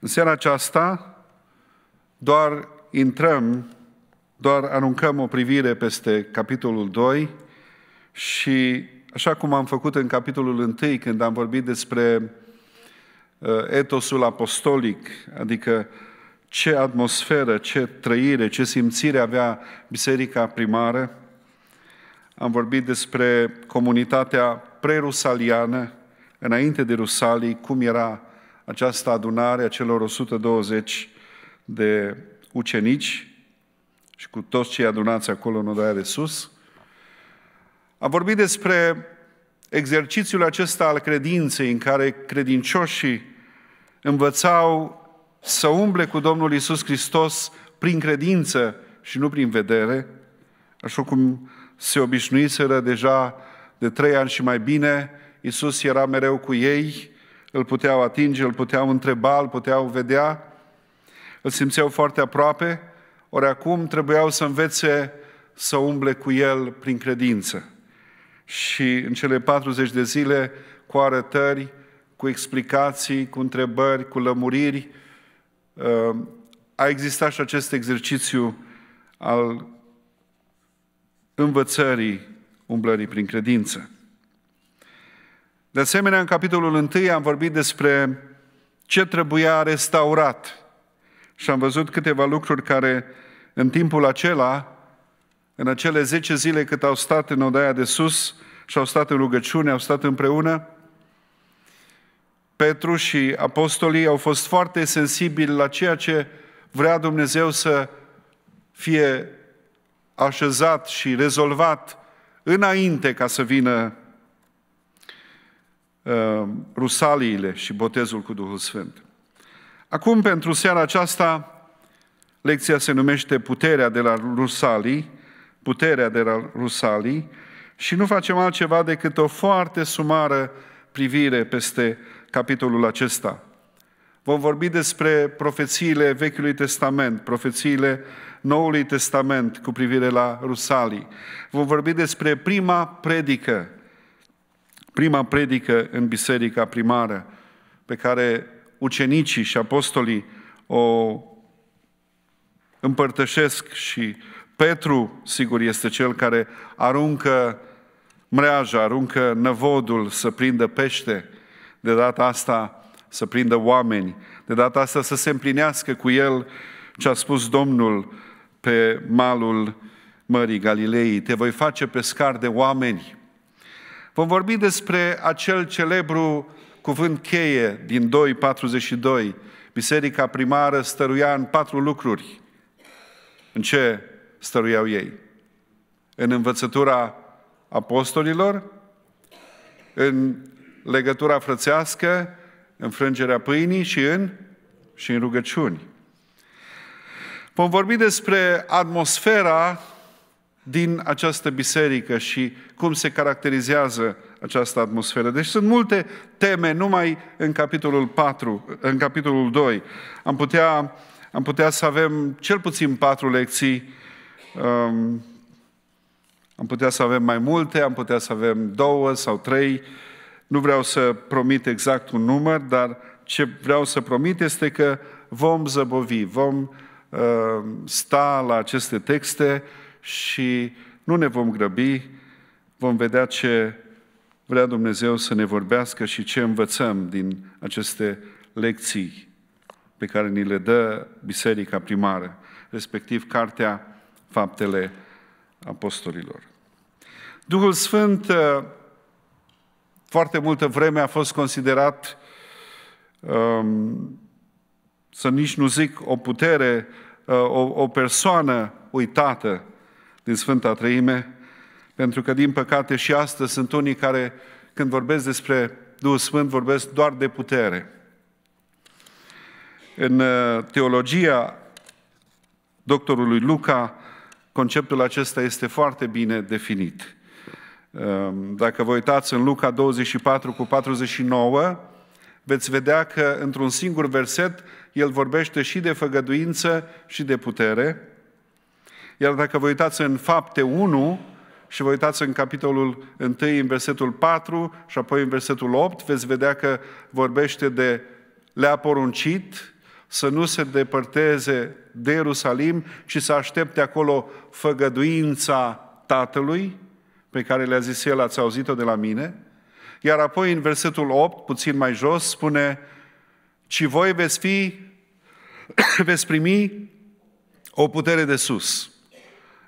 În seara aceasta doar intrăm, doar aruncăm o privire peste capitolul 2 și așa cum am făcut în capitolul 1 când am vorbit despre uh, etosul apostolic, adică ce atmosferă, ce trăire, ce simțire avea biserica primară. Am vorbit despre comunitatea prerusaliană, înainte de Rusalii, cum era această adunare a celor 120 de ucenici și cu toți cei adunați acolo în odaia de sus. a vorbit despre exercițiul acesta al credinței în care credincioșii învățau să umble cu Domnul Isus Hristos prin credință și nu prin vedere, așa cum se obișnuiseră deja de trei ani și mai bine, Isus era mereu cu ei, îl puteau atinge, îl puteau întreba, îl puteau vedea, îl simțeau foarte aproape, ori acum trebuiau să învețe să umble cu el prin credință. Și în cele 40 de zile, cu arătări, cu explicații, cu întrebări, cu lămuriri, uh, a existat și acest exercițiu al învățării umblării prin credință. De asemenea, în capitolul 1 am vorbit despre ce trebuia restaurat și am văzut câteva lucruri care în timpul acela, în acele 10 zile cât au stat în odaia de sus și au stat în rugăciune, au stat împreună, Petru și apostolii au fost foarte sensibili la ceea ce vrea Dumnezeu să fie așezat și rezolvat înainte ca să vină Uh, rusaliile și botezul cu Duhul Sfânt. Acum, pentru seara aceasta, lecția se numește Puterea de la Rusalii, Puterea de la Rusalii, și nu facem altceva decât o foarte sumară privire peste capitolul acesta. Vom vorbi despre profețiile Vechiului Testament, profețiile Noului Testament cu privire la Rusalii. Vom vorbi despre prima predică prima predică în biserica primară pe care ucenicii și apostolii o împărtășesc și Petru, sigur, este cel care aruncă mreaja, aruncă năvodul să prindă pește, de data asta să prindă oameni, de data asta să se împlinească cu el ce a spus Domnul pe malul Mării Galilei, te voi face pescar de oameni. Vom vorbi despre acel celebru cuvânt cheie din 2.42. Biserica primară stăruia în patru lucruri. În ce stăruiau ei? În învățătura apostolilor, în legătura frățească, în frângerea pâinii și în, și în rugăciuni. Vom vorbi despre atmosfera din această biserică și cum se caracterizează această atmosferă. Deci sunt multe teme numai în capitolul 4, în capitolul 2. Am putea, am putea să avem cel puțin patru lecții, um, am putea să avem mai multe, am putea să avem două sau trei. Nu vreau să promit exact un număr, dar ce vreau să promit este că vom zăbovi, vom uh, sta la aceste texte, uh, și nu ne vom grăbi, vom vedea ce vrea Dumnezeu să ne vorbească și ce învățăm din aceste lecții pe care ni le dă Biserica Primară, respectiv Cartea Faptele Apostolilor. Duhul Sfânt uh, foarte multă vreme a fost considerat um, să nici nu zic o putere, uh, o, o persoană uitată din Sfânta Treime, pentru că, din păcate, și astăzi sunt unii care, când vorbesc despre Duhul Sfânt, vorbesc doar de putere. În uh, teologia doctorului Luca, conceptul acesta este foarte bine definit. Um, dacă vă uitați în Luca 24 cu 49, veți vedea că într-un singur verset el vorbește și de făgăduință și de putere, iar dacă vă uitați în fapte 1 și vă uitați în capitolul 1, în versetul 4 și apoi în versetul 8, veți vedea că vorbește de le-a poruncit să nu se depărteze de Ierusalim, ci să aștepte acolo făgăduința Tatălui, pe care le-a zis el, ați auzit-o de la mine, iar apoi în versetul 8, puțin mai jos, spune, ci voi veți fi, veți primi o putere de sus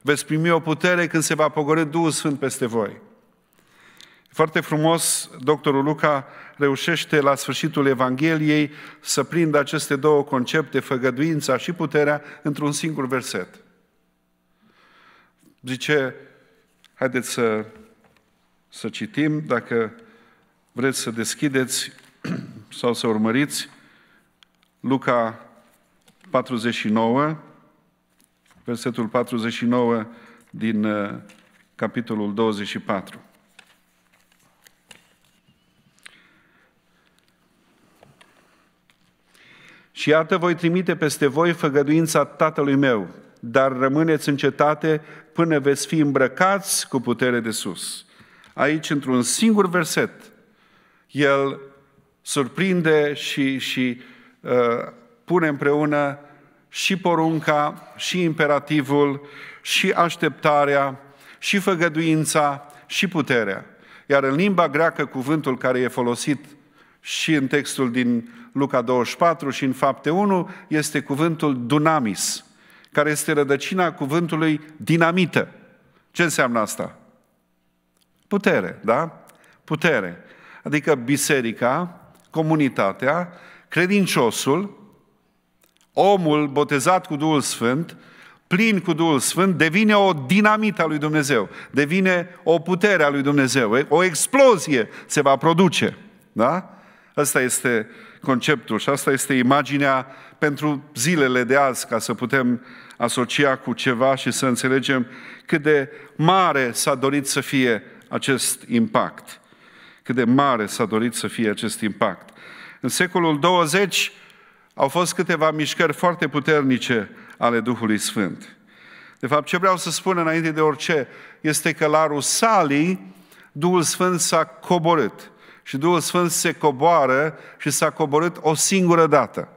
veți primi o putere când se va pogorâ Duhul Sfânt peste voi. Foarte frumos, doctorul Luca reușește la sfârșitul Evangheliei să prindă aceste două concepte, făgăduința și puterea, într-un singur verset. Zice, haideți să, să citim, dacă vreți să deschideți sau să urmăriți, Luca 49, versetul 49 din uh, capitolul 24. Și iată voi trimite peste voi făgăduința tatălui meu, dar rămâneți în cetate până veți fi îmbrăcați cu putere de sus. Aici, într-un singur verset, el surprinde și, și uh, pune împreună și porunca, și imperativul, și așteptarea, și făgăduința, și puterea. Iar în limba greacă, cuvântul care e folosit și în textul din Luca 24 și în Fapte 1 este cuvântul dunamis, care este rădăcina cuvântului dinamită. Ce înseamnă asta? Putere, da? Putere. Adică biserica, comunitatea, credinciosul omul botezat cu Duhul Sfânt, plin cu Duhul Sfânt, devine o dinamită a lui Dumnezeu, devine o putere a lui Dumnezeu, o explozie se va produce. Da? Asta este conceptul și asta este imaginea pentru zilele de azi, ca să putem asocia cu ceva și să înțelegem cât de mare s-a dorit să fie acest impact. Cât de mare s-a dorit să fie acest impact. În secolul 20, au fost câteva mișcări foarte puternice ale Duhului Sfânt. De fapt, ce vreau să spun înainte de orice este că la Rusalii Duhul Sfânt s-a coborât și Duhul Sfânt se coboară și s-a coborât o singură dată.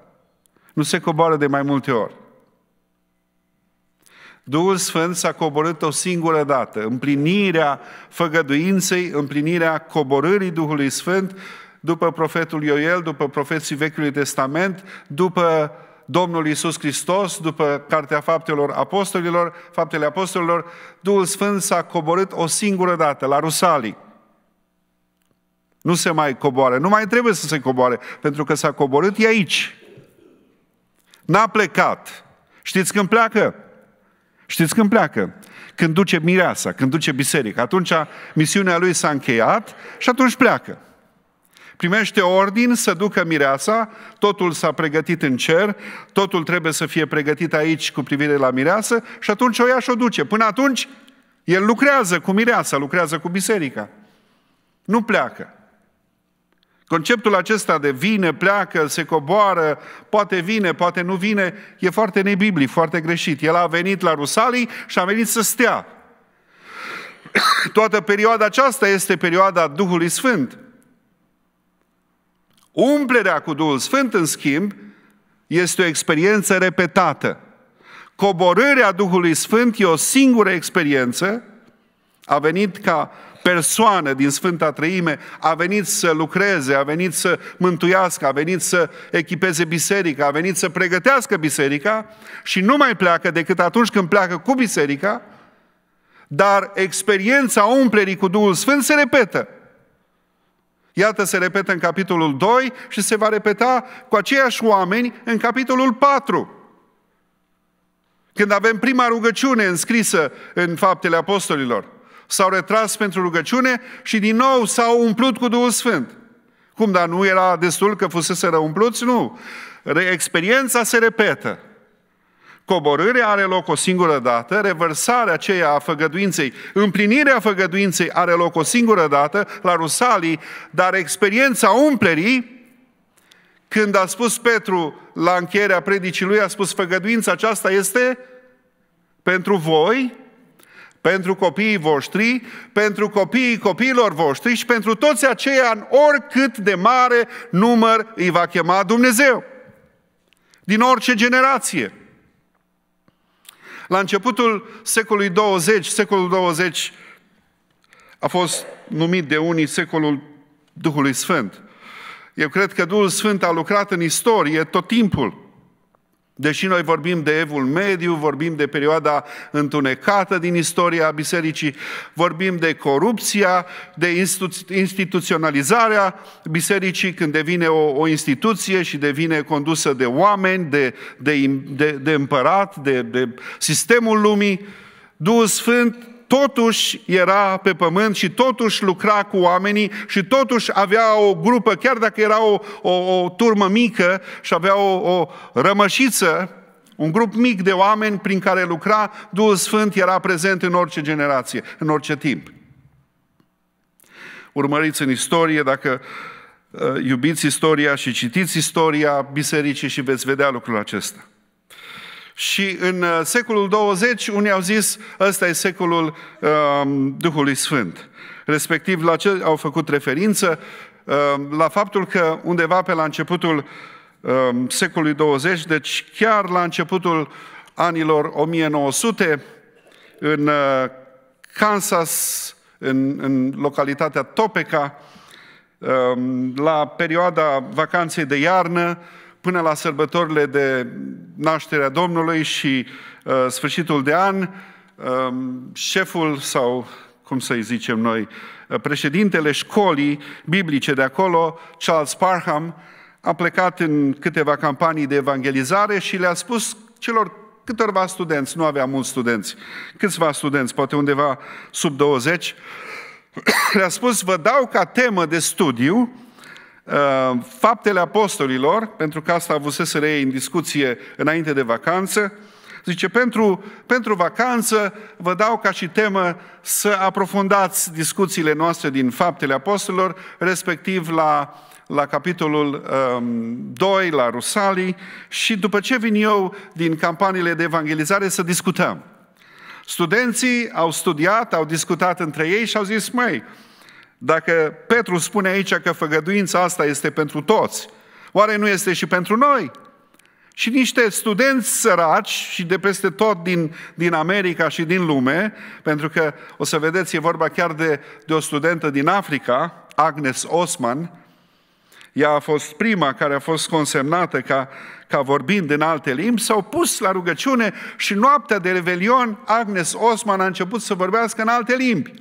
Nu se coboară de mai multe ori. Duhul Sfânt s-a coborât o singură dată. Împlinirea făgăduinței, împlinirea coborârii Duhului Sfânt după profetul Ioel, după profeții Vechiului Testament, după Domnul Isus Hristos, după Cartea Faptelor Apostolilor, Faptele Apostolilor, Duhul Sfânt s-a coborât o singură dată la Rusalii. Nu se mai coboară, nu mai trebuie să se coboare, pentru că s-a coborât e aici. N-a plecat. Știți când pleacă? Știți când pleacă? Când duce mireasa, când duce biserica. Atunci misiunea lui s-a încheiat și atunci pleacă primește ordin să ducă mireasa, totul s-a pregătit în cer, totul trebuie să fie pregătit aici cu privire la mireasă și atunci o ia și o duce. Până atunci, el lucrează cu mireasa, lucrează cu biserica. Nu pleacă. Conceptul acesta de vine, pleacă, se coboară, poate vine, poate nu vine, e foarte nebiblic, foarte greșit. El a venit la Rusalii și a venit să stea. Toată perioada aceasta este perioada Duhului Sfânt. Umplerea cu Duhul Sfânt, în schimb, este o experiență repetată. Coborârea Duhului Sfânt e o singură experiență, a venit ca persoană din Sfânta Trăime, a venit să lucreze, a venit să mântuiască, a venit să echipeze biserica, a venit să pregătească biserica și nu mai pleacă decât atunci când pleacă cu biserica, dar experiența umplerii cu Duhul Sfânt se repetă. Iată, se repetă în capitolul 2 și se va repeta cu aceiași oameni în capitolul 4. Când avem prima rugăciune înscrisă în Faptele Apostolilor, s-au retras pentru rugăciune și din nou s-au umplut cu Duhul Sfânt. Cum, dar nu era destul că fusese umpluți? Nu. Experiența se repetă. Coborârea are loc o singură dată, revărsarea aceea a făgăduinței, împlinirea făgăduinței are loc o singură dată la Rusalii, dar experiența umplerii, când a spus Petru la încheierea predicii lui, a spus făgăduința aceasta este pentru voi, pentru copiii voștri, pentru copiii copiilor voștri și pentru toți aceia în oricât de mare număr îi va chema Dumnezeu. Din orice generație. La începutul secolului 20, secolul 20 a fost numit de unii secolul Duhului Sfânt. Eu cred că Duhul Sfânt a lucrat în istorie tot timpul. Deși noi vorbim de evul mediu, vorbim de perioada întunecată din istoria bisericii, vorbim de corupția, de institu- instituționalizarea bisericii când devine o, o instituție și devine condusă de oameni, de, de, de, de împărat, de, de sistemul lumii, Duhul Sfânt totuși era pe pământ și totuși lucra cu oamenii și totuși avea o grupă, chiar dacă era o, o, o turmă mică și avea o, o rămășiță, un grup mic de oameni prin care lucra, Duhul Sfânt era prezent în orice generație, în orice timp. Urmăriți în istorie, dacă uh, iubiți istoria și citiți istoria bisericii și veți vedea lucrul acesta. Și în uh, secolul 20, unii au zis, ăsta e secolul uh, Duhului Sfânt. Respectiv, la ce au făcut referință? Uh, la faptul că undeva pe la începutul uh, secolului 20, deci chiar la începutul anilor 1900, în uh, Kansas, în, în localitatea Topeka, la perioada vacanței de iarnă, până la sărbătorile de nașterea Domnului și uh, sfârșitul de an, uh, șeful sau cum să-i zicem noi, uh, președintele școlii biblice de acolo, Charles Parham, a plecat în câteva campanii de evangelizare și le-a spus celor câtorva studenți, nu avea mulți studenți, câțiva studenți, poate undeva sub 20, le-a spus, vă dau ca temă de studiu Uh, faptele Apostolilor, pentru că asta avusese ei în discuție înainte de vacanță, zice, pentru, pentru vacanță vă dau ca și temă să aprofundați discuțiile noastre din Faptele Apostolilor, respectiv la la capitolul um, 2, la Rusalii, și după ce vin eu din campaniile de evangelizare să discutăm. Studenții au studiat, au discutat între ei și au zis, măi, uh, dacă Petru spune aici că făgăduința asta este pentru toți, oare nu este și pentru noi? Și niște studenți săraci și de peste tot din, din America și din lume, pentru că, o să vedeți, e vorba chiar de, de o studentă din Africa, Agnes Osman, ea a fost prima care a fost consemnată ca, ca vorbind în alte limbi, s-au pus la rugăciune și noaptea de Revelion, Agnes Osman a început să vorbească în alte limbi.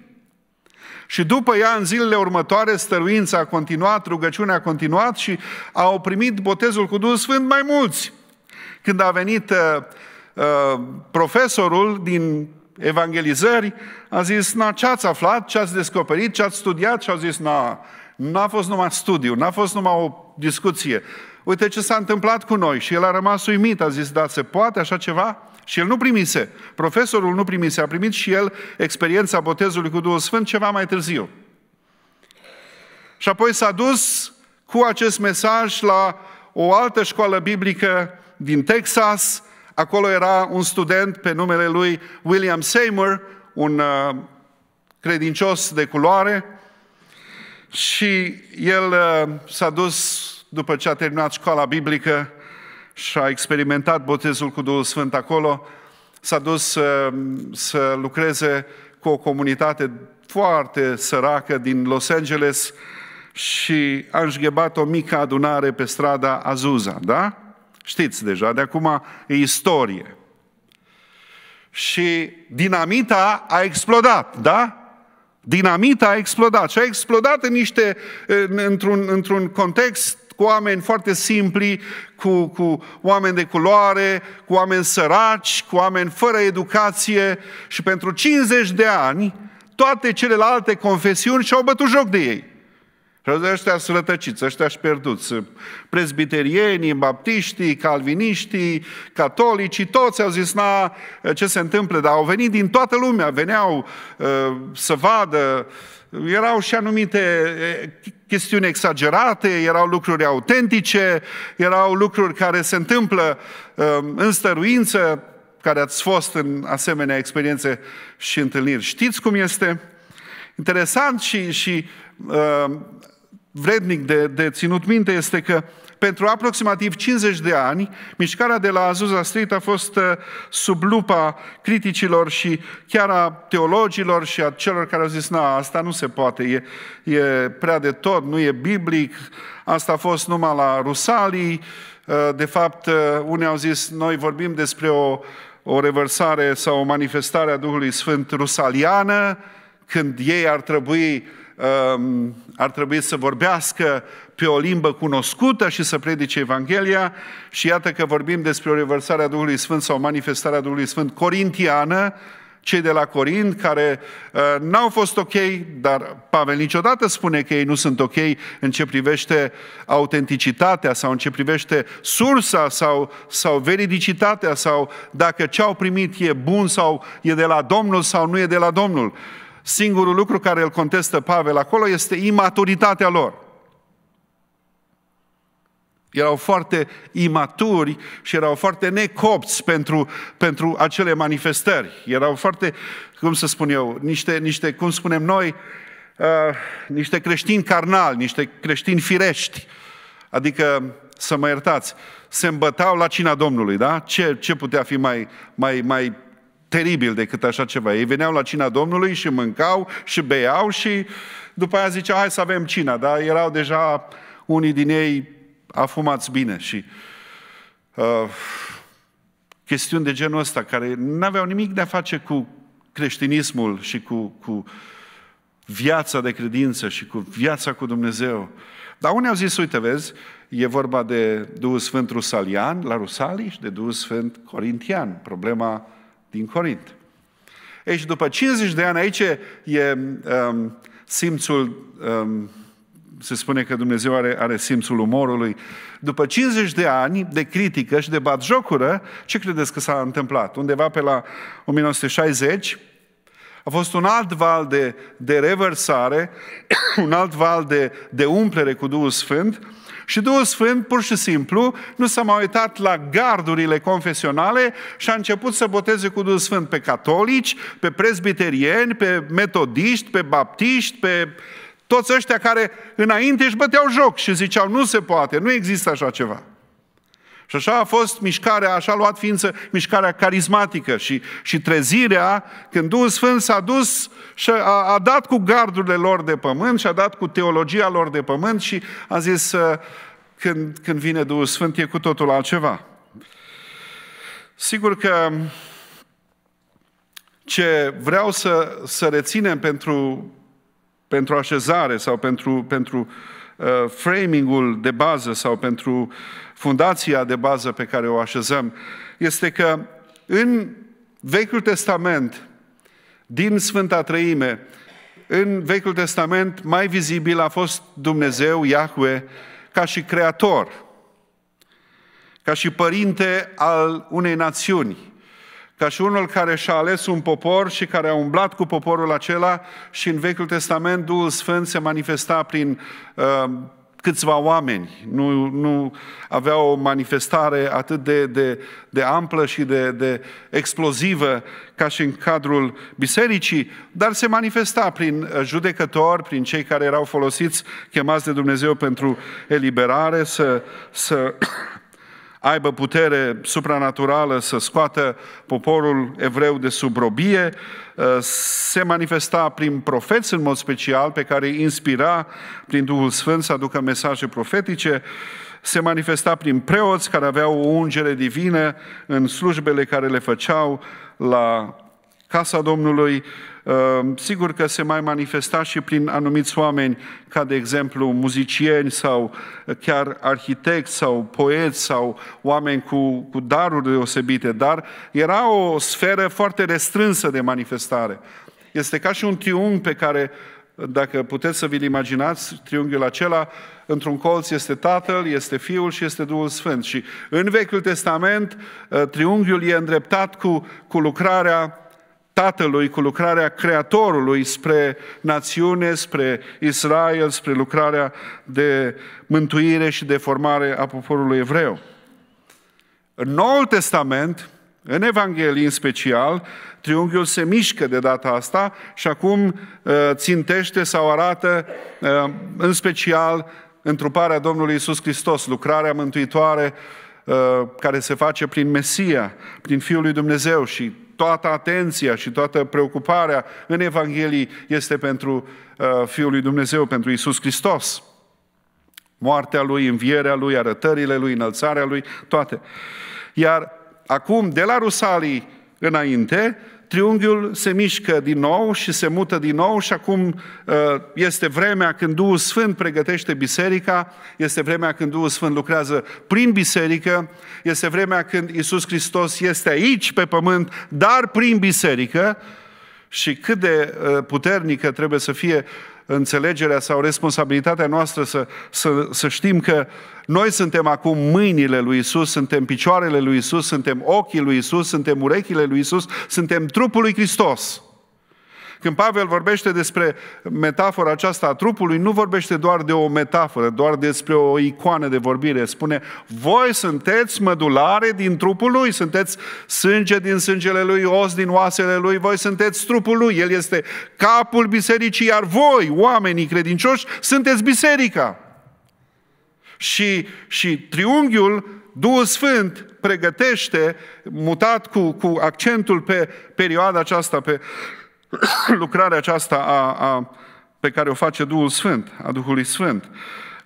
Și după ea, în zilele următoare, stăruința a continuat, rugăciunea a continuat și au primit botezul cu Duhul Sfânt mai mulți. Când a venit uh, uh, profesorul din evangelizări, a zis, na, ce ați aflat, ce ați descoperit, ce ați studiat? Și au zis, na, n-a fost numai studiu, n-a fost numai o discuție. Uite ce s-a întâmplat cu noi. Și el a rămas uimit, a zis, da, se poate așa ceva? Și el nu primise, profesorul nu primise, a primit și el experiența botezului cu Duhul Sfânt ceva mai târziu. Și apoi s-a dus cu acest mesaj la o altă școală biblică din Texas. Acolo era un student pe numele lui William Seymour, un uh, credincios de culoare. Și el uh, s-a dus, după ce a terminat școala biblică, și a experimentat botezul cu Duhul Sfânt acolo, s-a dus să, uh, să lucreze cu o comunitate foarte săracă din Los Angeles și a înșghebat o mică adunare pe strada Azusa, da? Știți deja, de acum e istorie. Și dinamita a explodat, da? Dinamita a explodat și a explodat în niște, într-un, într-un context cu oameni foarte simpli, cu, cu oameni de culoare, cu oameni săraci, cu oameni fără educație și pentru 50 de ani toate celelalte confesiuni și-au bătut joc de ei. Și ăștia sunt rătăciți, ăștia și pierduți. Prezbiterienii, baptiștii, calviniștii, catolicii, toți au zis, na, ce se întâmplă, dar au venit din toată lumea, veneau uh, să vadă uh, erau și anumite chestiuni exagerate, erau lucruri autentice, erau lucruri care se întâmplă um, în stăruință, care ați fost în asemenea experiențe și întâlniri. Știți cum este? Interesant și, și uh, vrednic de, de ținut minte este că uh, pentru aproximativ 50 de ani, mișcarea de la Azusa Street a fost uh, sub lupa criticilor și chiar a teologilor și a celor care au zis, na, asta nu se poate, e, e prea de tot, nu e biblic, asta a fost numai la Rusalii, uh, de fapt, uh, unii au zis, noi vorbim despre o, o revărsare sau o manifestare a Duhului Sfânt rusaliană, când ei ar trebui, um, ar trebui să vorbească pe o limbă cunoscută și să predice Evanghelia și iată că vorbim despre o revărsare a Duhului Sfânt sau manifestarea Duhului Sfânt corintiană, cei de la Corint care uh, n-au fost ok, dar Pavel niciodată spune că ei nu sunt ok în ce privește autenticitatea sau în ce privește sursa sau, sau veridicitatea sau dacă ce au primit e bun sau e de la Domnul sau nu e de la Domnul. Singurul lucru care îl contestă Pavel acolo este imaturitatea lor. Erau foarte imaturi și erau foarte necopți pentru, pentru acele manifestări. Erau foarte, cum să spun eu, niște, niște cum spunem noi, uh, niște creștini carnali, niște creștini firești. Adică, să mă iertați, se îmbătau la cina Domnului, da? Ce, ce putea fi mai, mai, mai teribil decât așa ceva. Ei veneau la cina Domnului și mâncau și beau și după aia ziceau, hai să avem cina, da? erau deja unii din ei a fumat bine și uh, chestiuni de genul ăsta, care nu aveau nimic de a face cu creștinismul și cu, cu viața de credință și cu viața cu Dumnezeu. Dar unii au zis, uite, vezi, e vorba de Duhul Sfânt Rusalian la Rusalii și de Duhul Sfânt Corintian, problema din Corint. Ei, și după 50 de ani aici e um, simțul um, se spune că Dumnezeu are, are simțul umorului. După 50 de ani de critică și de batjocură, ce credeți că s-a întâmplat? Undeva pe la 1960 a fost un alt val de, de reversare, un alt val de, de umplere cu Duhul Sfânt și Duhul Sfânt pur și simplu nu s-a mai uitat la gardurile confesionale și a început să boteze cu Duhul Sfânt pe catolici, pe prezbiterieni, pe metodiști, pe baptiști, pe uh, toți ăștia care înainte își băteau joc și ziceau, nu se poate, nu există așa ceva. Și așa a fost mișcarea, așa a luat ființă mișcarea carismatică și, și trezirea, când Duhul Sfânt s-a dus și a, a dat cu gardurile lor de pământ și a dat cu teologia lor de pământ și a zis, când, când vine Duhul Sfânt e cu totul altceva. Sigur că ce vreau să, să reținem pentru pentru așezare sau pentru, pentru uh, framing-ul de bază sau pentru fundația de bază pe care o așezăm, este că în Vechiul Testament, din Sfânta Trăime, în Vechiul Testament mai vizibil a fost Dumnezeu, Iahwe, ca și creator, ca și părinte al unei națiuni, ca și unul care și-a ales un popor și care a umblat cu poporul acela și în Vechiul Testament Duhul Sfânt se manifesta prin uh, câțiva oameni. Nu, nu avea o manifestare atât de, de, de amplă și de, de explozivă ca și în cadrul bisericii, dar se manifesta prin uh, judecători, prin cei care erau folosiți, chemați de Dumnezeu pentru eliberare, să, să aibă putere supranaturală să scoată poporul evreu de sub robie, uh, se manifesta prin profeți în mod special, pe care îi inspira prin Duhul Sfânt să aducă mesaje profetice, se manifesta prin preoți care aveau o ungere divină în slujbele care le făceau la casa Domnului, Ehm, sigur că se mai manifesta și prin anumiți oameni, ca de exemplu muzicieni sau chiar arhitecți sau poeți sau oameni cu, cu daruri deosebite, dar era o sferă foarte restrânsă de manifestare. Este ca și un triunghi pe care dacă puteți să vi-l imaginați, triunghiul acela, într-un colț este Tatăl, este Fiul și este Duhul Sfânt. Și în Vechiul Testament, eh, triunghiul e îndreptat cu, cu lucrarea Tatălui cu lucrarea Creatorului spre națiune, spre Israel, spre lucrarea de mântuire și de formare a poporului evreu. În Noul Testament, în Evanghelie în special, triunghiul se mișcă de data asta și acum uh, țintește sau arată uh, în special întruparea Domnului Isus Hristos, lucrarea mântuitoare uh, care se face prin Mesia, prin Fiul lui Dumnezeu și toată atenția și toată preocuparea în Evanghelie este pentru uh, Fiul lui Dumnezeu, pentru Isus Hristos. Moartea Lui, învierea Lui, arătările Lui, înălțarea Lui, toate. Iar acum, de la Rusalii înainte, triunghiul se mișcă din nou și se mută din nou și acum ă, este vremea când Duhul Sfânt pregătește biserica, este vremea când Duhul Sfânt lucrează prin biserică, este vremea când Isus Hristos este aici pe pământ, dar prin biserică și cât de ă, puternică trebuie să fie înțelegerea sau responsabilitatea noastră să, să, să știm că noi suntem acum mâinile lui Isus, suntem picioarele lui Isus, suntem ochii lui Isus, suntem urechile lui Isus, suntem trupul lui Hristos. Când Pavel vorbește despre metafora aceasta a trupului, nu vorbește doar de o metaforă, doar despre o icoană de vorbire. Spune, voi sunteți mădulare din trupul lui, sunteți sânge din sângele lui, os din oasele lui, voi sunteți trupul lui, el este capul bisericii, iar voi, oamenii credincioși, sunteți biserica. Și, și triunghiul Duhul Sfânt pregătește, mutat cu, cu accentul pe perioada aceasta, pe lucrarea aceasta a, a, pe care o face Duhul Sfânt, a Duhului Sfânt.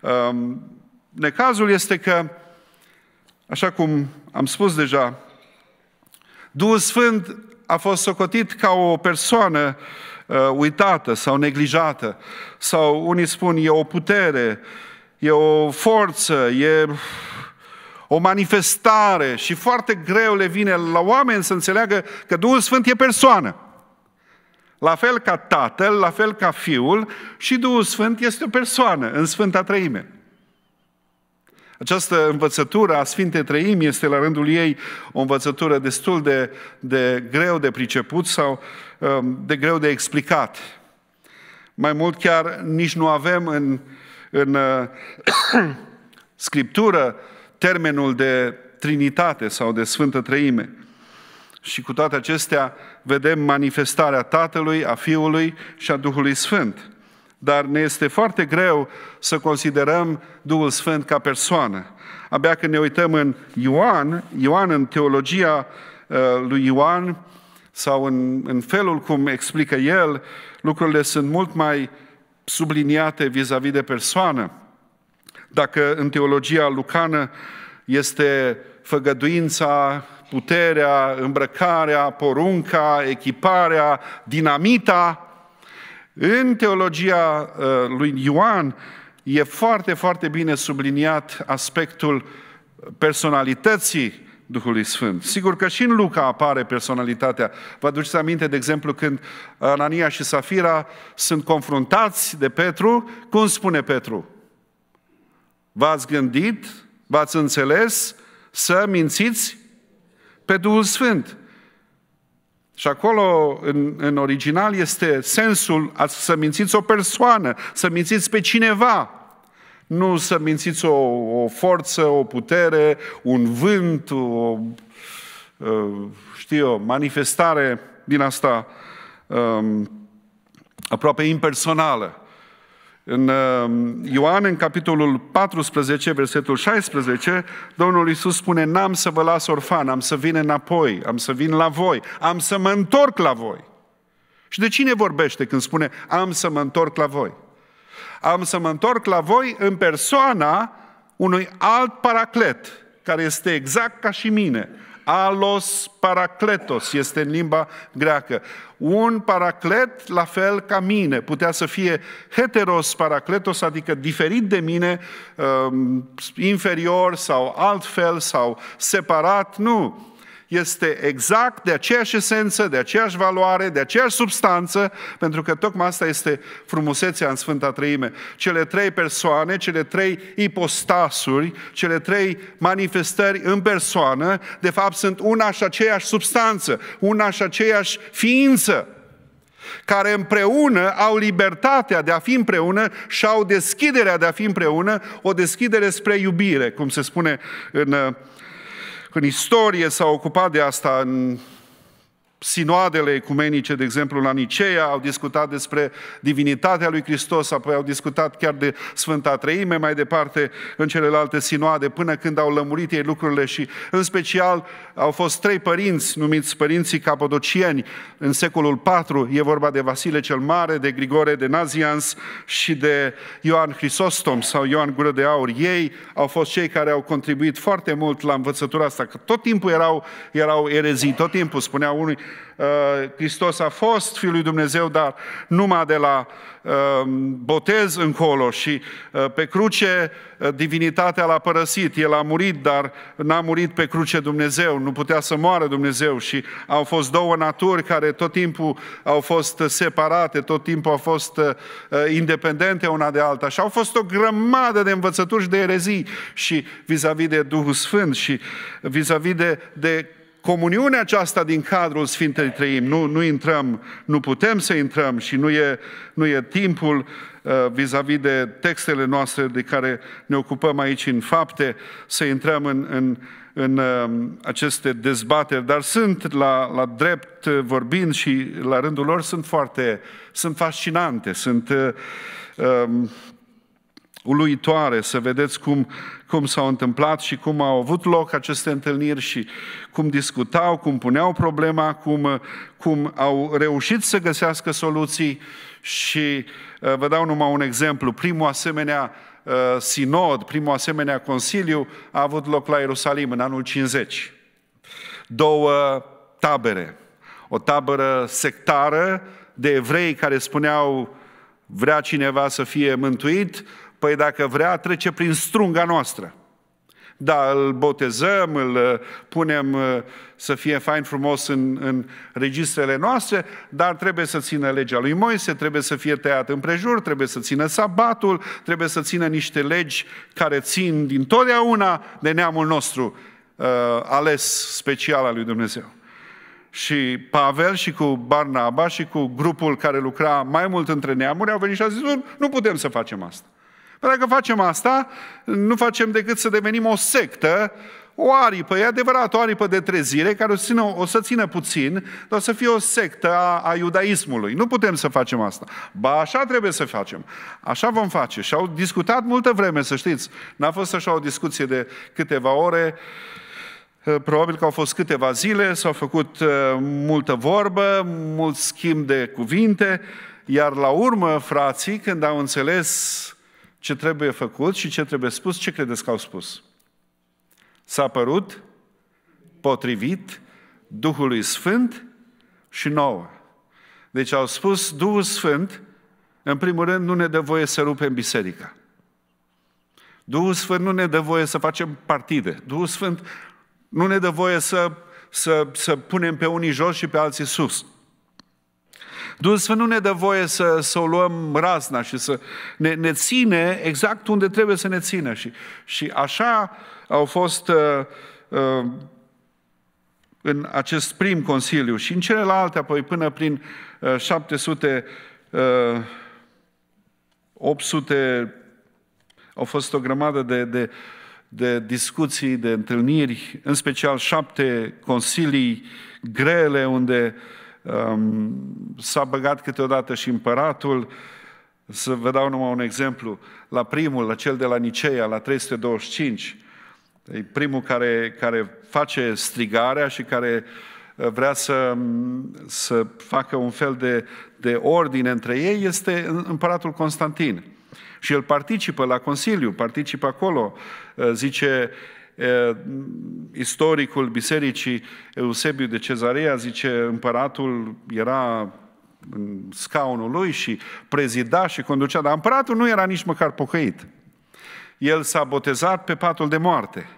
Um, necazul este că, așa cum am spus deja, Duhul Sfânt a fost socotit ca o persoană uh, uitată sau neglijată, sau unii spun e o putere, e o forță, e o manifestare și foarte greu le vine la oameni să înțeleagă că Duhul Sfânt e persoană. La fel ca Tatăl, la fel ca Fiul și Duhul Sfânt este o persoană în Sfânta Treime. Această învățătură a Sfintei Trăimi este la rândul ei o învățătură destul de, de greu de priceput sau um, de greu de explicat. Mai mult chiar nici nu avem în, în uh, Scriptură termenul de Trinitate sau de Sfântă Trăime. Și cu toate acestea, vedem manifestarea Tatălui, a Fiului și a Duhului Sfânt. Dar ne este foarte greu să considerăm Duhul Sfânt ca persoană. Abia când ne uităm în Ioan, Ioan în teologia uh, lui Ioan, sau în, în felul cum explică el, lucrurile sunt mult mai subliniate vis-a-vis de persoană. Dacă în teologia lucană este făgăduința puterea, îmbrăcarea, porunca, echiparea, dinamita. În teologia uh, lui Ioan e foarte, foarte bine subliniat aspectul personalității Duhului Sfânt. Sigur că și în Luca apare personalitatea. Vă aduceți aminte, de exemplu, când Anania și Safira sunt confruntați de Petru, cum spune Petru? V-ați gândit, v-ați înțeles să mințiți pe Duhul Sfânt. Și acolo, în, în original, este sensul a să mințiți o persoană, să mințiți pe cineva. Nu să mințiți o, o forță, o putere, un vânt, o, știu manifestare din asta um, aproape impersonală. În um, Ioan, în capitolul 14, versetul 16, Domnul Iisus spune, n-am să vă las orfan, am să vin înapoi, am să vin la voi, am să mă întorc la voi. Și de cine vorbește când spune, am să mă întorc la voi? Am să mă întorc la voi în persoana unui alt paraclet, care este exact ca și mine. Alos Paracletos este în limba greacă. Un paraclet la fel ca mine. Putea să fie heteros paracletos, adică diferit de mine, um, inferior sau altfel sau separat. Nu este exact de aceeași esență, de aceeași valoare, de aceeași substanță, pentru că tocmai asta este frumusețea în Sfânta Trăime. Cele trei persoane, cele trei ipostasuri, cele trei manifestări în persoană, de fapt sunt una și aceeași substanță, una și aceeași ființă care împreună au libertatea de a fi împreună și au deschiderea de a fi împreună, o deschidere spre iubire, cum se spune în uh, în istorie s-a ocupat de asta în Sinoadele ecumenice, de exemplu, la Niceea, au discutat despre divinitatea lui Hristos, apoi au discutat chiar de Sfânta Treime, mai departe în celelalte sinoade, până când au lămurit ei lucrurile și, în special, au fost trei părinți numiți părinții capodocieni în secolul IV, e vorba de Vasile cel Mare, de Grigore de Nazians și de Ioan Hristostom sau Ioan Gură de Aur. Ei au fost cei care au contribuit foarte mult la învățătura asta, că tot timpul erau, erau erezii, tot timpul spunea unui, Uh, Hristos a fost Fiul lui Dumnezeu, dar numai de la um, botez încolo și uh, pe cruce uh, divinitatea l-a părăsit. El a murit, dar n-a murit pe cruce Dumnezeu, nu putea să moară Dumnezeu și au fost două naturi care tot timpul au fost separate, tot timpul au fost independente una de alta și au fost o grămadă de învățături și de erezii și vis-a-vis de Duhul Sfânt și vis-a-vis de, de comuniunea aceasta din cadrul Sfintei Treimi. Nu, nu intrăm, nu putem să intrăm și nu e, nu e timpul uh, vis-a-vis de textele noastre de care ne ocupăm aici în fapte, să intrăm în, în, în uh, aceste dezbateri, dar sunt la, la drept vorbind și la rândul lor sunt foarte, sunt fascinante, sunt... Uh, um, uluitoare să vedeți cum, cum s-au întâmplat și cum au avut loc aceste întâlniri și cum discutau, cum puneau problema, cum, cum au reușit să găsească soluții și uh, vă dau numai un exemplu. Primul asemenea uh, sinod, primul asemenea consiliu a avut loc la Ierusalim în anul 50. Două tabere. O tabără sectară de evrei care spuneau vrea cineva să fie mântuit, Păi dacă vrea, trece prin strunga noastră. Da, îl botezăm, îl uh, punem uh, să fie fain frumos în, în registrele noastre, dar trebuie să țină legea lui Moise, trebuie să fie tăiat împrejur, trebuie să țină sabatul, trebuie să țină niște legi care țin din totdeauna de neamul nostru uh, ales special al lui Dumnezeu. Și Pavel și cu Barnaba și cu grupul care lucra mai mult între neamuri au venit și au zis, nu, nu putem să facem asta. Păi dacă facem asta, nu facem decât să devenim o sectă, o aripă, e adevărat, o aripă de trezire, care o, țină, o să țină puțin, dar o să fie o sectă a, a iudaismului. Nu putem să facem asta. Ba așa trebuie să facem. Așa vom face. Și au discutat multă vreme, să știți. N-a fost așa o discuție de câteva ore. Eh, probabil că au fost câteva zile, s-au făcut eh, multă vorbă, mult schimb de cuvinte, iar la urmă frații, când au înțeles ce trebuie făcut și ce trebuie spus, ce credeți că au spus? S-a părut potrivit Duhului Sfânt și nouă. Deci au spus Duhul Sfânt, în primul rând, nu ne dă voie să rupem biserica. Duhul Sfânt nu ne dă voie să facem partide. Duhul Sfânt nu ne dă voie să, să, să punem pe unii jos și pe alții sus. Duhul Sfânt nu ne dă voie să, să o luăm razna și să ne, ne ține exact unde trebuie să ne țină. Și, și așa au fost uh, uh, în acest prim consiliu și în celelalte, apoi până prin uh, 700, uh, 800, au fost o grămadă de, de, de discuții, de întâlniri, în special șapte consilii grele unde uh, S-a băgat câteodată și împăratul. Să vă dau numai un exemplu. La primul, la cel de la Niceea, la 325, e primul care, care face strigarea și care uh, vrea să, mm, să facă un fel de, de ordine între ei, este împăratul Constantin. Și el participă la Consiliu, participă acolo, uh, zice, istoricul bisericii Eusebiu de Cezarea, zice, împăratul era în scaunul lui și prezida și conducea, dar împăratul nu era nici măcar pocăit. El s-a botezat pe patul de moarte.